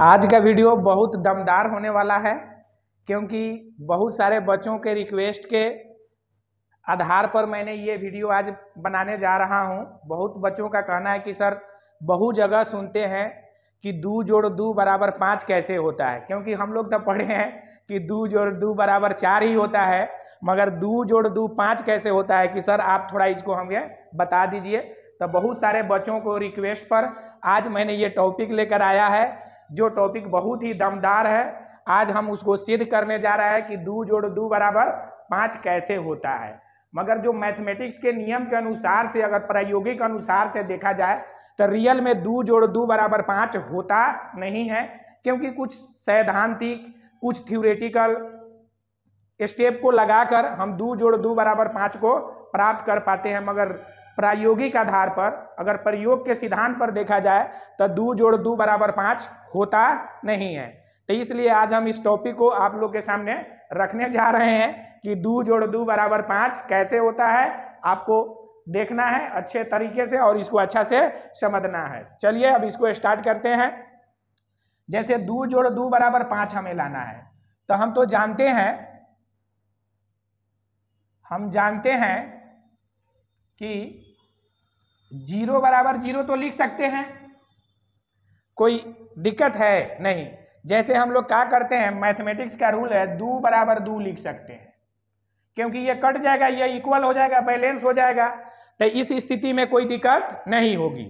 आज का वीडियो बहुत दमदार होने वाला है क्योंकि बहुत सारे बच्चों के रिक्वेस्ट के आधार पर मैंने ये वीडियो आज बनाने जा रहा हूँ बहुत बच्चों का कहना है कि सर बहु जगह सुनते हैं कि दो जोड़ दो बराबर पाँच कैसे होता है क्योंकि हम लोग तो पढ़े हैं कि दो जोड़ दो बराबर चार ही होता है मगर दो जोड़ दो पाँच कैसे होता है कि सर आप थोड़ा इसको हमें बता दीजिए तो बहुत सारे बच्चों को रिक्वेस्ट पर आज मैंने ये टॉपिक लेकर आया है जो टॉपिक बहुत ही दमदार है आज हम उसको सिद्ध करने जा रहे हैं कि दो जोड़ दो बराबर पाँच कैसे होता है मगर जो मैथमेटिक्स के नियम के अनुसार से अगर प्रायोगिक अनुसार से देखा जाए तो रियल में दो जोड़ दो बराबर पाँच होता नहीं है क्योंकि कुछ सैद्धांतिक कुछ थ्योरेटिकल स्टेप को लगाकर हम दो जोड़ दो बराबर पाँच को प्राप्त कर पाते हैं मगर प्रायोगिक आधार पर अगर प्रयोग के सिद्धांत पर देखा जाए तो दो जोड़ दो बराबर पाँच होता नहीं है तो इसलिए आज हम इस टॉपिक को आप लोग के सामने रखने जा रहे हैं कि दो जोड़ दो बराबर पाँच कैसे होता है आपको देखना है अच्छे तरीके से और इसको अच्छा से समझना है चलिए अब इसको स्टार्ट करते हैं जैसे दो जोड़ दो बराबर पाँच हमें लाना है तो हम तो जानते हैं हम जानते हैं कि जीरो बराबर जीरो तो लिख सकते हैं कोई दिक्कत है नहीं जैसे हम लोग क्या करते हैं मैथमेटिक्स का रूल है दो बराबर दो लिख सकते हैं क्योंकि ये कट जाएगा ये इक्वल हो जाएगा बैलेंस हो जाएगा तो इस स्थिति में कोई दिक्कत नहीं होगी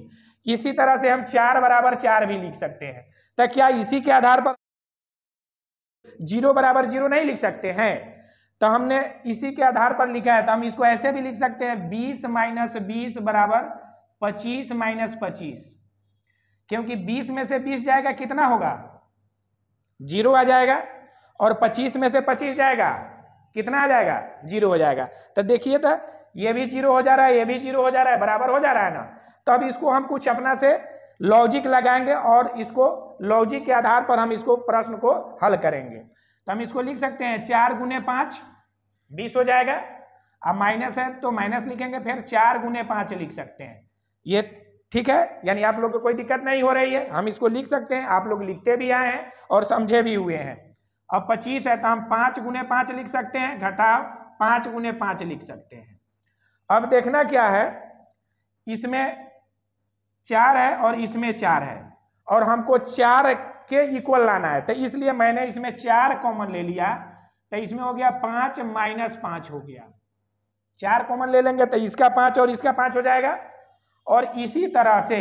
इसी तरह से हम चार बराबर चार भी लिख सकते हैं तो क्या इसी के आधार पर जीरो बराबर जीरो नहीं लिख सकते हैं तो हमने इसी के आधार पर लिखा है तो हम इसको ऐसे भी लिख सकते हैं बीस माइनस बीस बराबर पच्चीस माइनस पच्चीस क्योंकि बीस में से बीस जाएगा कितना होगा जीरो आ जाएगा और पच्चीस में से पच्चीस जाएगा कितना आ जाएगा जीरो हो जाएगा तो देखिए तो ये भी जीरो हो जा रहा है ये भी जीरो हो जा रहा है बराबर हो जा रहा है ना तो अब इसको हम कुछ अपना से लॉजिक लगाएंगे और इसको लॉजिक के आधार पर हम इसको प्रश्न को हल करेंगे तो हम इसको लिख सकते हैं चार गुने पाँच बीस हो जाएगा अब माइनस है तो माइनस लिखेंगे फिर चार गुने पाँच लिख सकते हैं ये ठीक है यानी आप लोग को कोई दिक्कत नहीं हो रही है हम इसको लिख सकते हैं आप लोग लिखते भी आए हैं और समझे भी हुए हैं अब पच्चीस है तो हम पाँच गुने पाँच लिख सकते हैं घटा पाँच गुने पाँच लिख सकते हैं अब देखना क्या है इसमें चार है और इसमें चार है और हमको चार के इक्वल लाना है तो इसलिए मैंने इसमें चार कॉमन ले लिया तो इसमें हो गया पांच माइनस पांच हो गया चार कॉमन ले लेंगे तो इसका पांच और इसका पांच हो जाएगा और इसी तरह से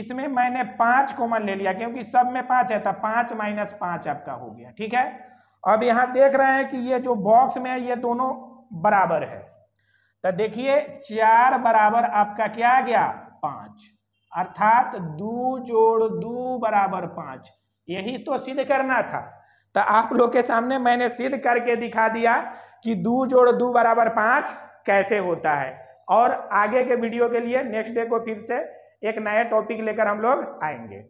इसमें मैंने पांच कॉमन ले लिया क्योंकि सब में पांच है तो पांच माइनस पांच आपका हो गया ठीक है अब यहां देख रहे हैं कि ये जो बॉक्स में ये दोनों बराबर है तो देखिए चार बराबर आपका क्या आ गया पांच अर्थात दो जोड़ दो बराबर पांच यही तो सिद्ध करना था तो आप लोग के सामने मैंने सिद्ध करके दिखा दिया कि दो जोड़ दो बराबर पाँच कैसे होता है और आगे के वीडियो के लिए नेक्स्ट डे को फिर से एक नया टॉपिक लेकर हम लोग आएंगे